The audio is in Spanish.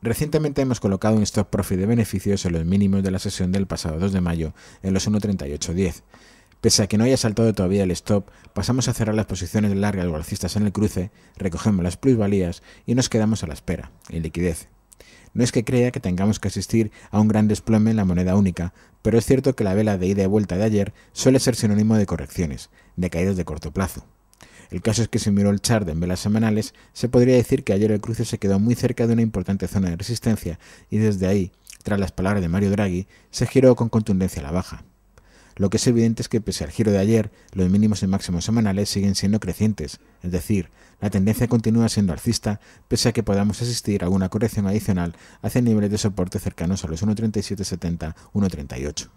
Recientemente hemos colocado un stop profit de beneficios en los mínimos de la sesión del pasado 2 de mayo, en los 1.3810. Pese a que no haya saltado todavía el stop, pasamos a cerrar las posiciones largas alcistas en el cruce, recogemos las plusvalías y nos quedamos a la espera, en liquidez. No es que crea que tengamos que asistir a un gran desplome en la moneda única, pero es cierto que la vela de ida y vuelta de ayer suele ser sinónimo de correcciones, de caídas de corto plazo. El caso es que si miró el chart en velas semanales, se podría decir que ayer el cruce se quedó muy cerca de una importante zona de resistencia y desde ahí, tras las palabras de Mario Draghi, se giró con contundencia a la baja. Lo que es evidente es que pese al giro de ayer, los mínimos y máximos semanales siguen siendo crecientes, es decir, la tendencia continúa siendo alcista, pese a que podamos asistir a una corrección adicional hacia niveles de soporte cercanos a los 1.3770-1.38.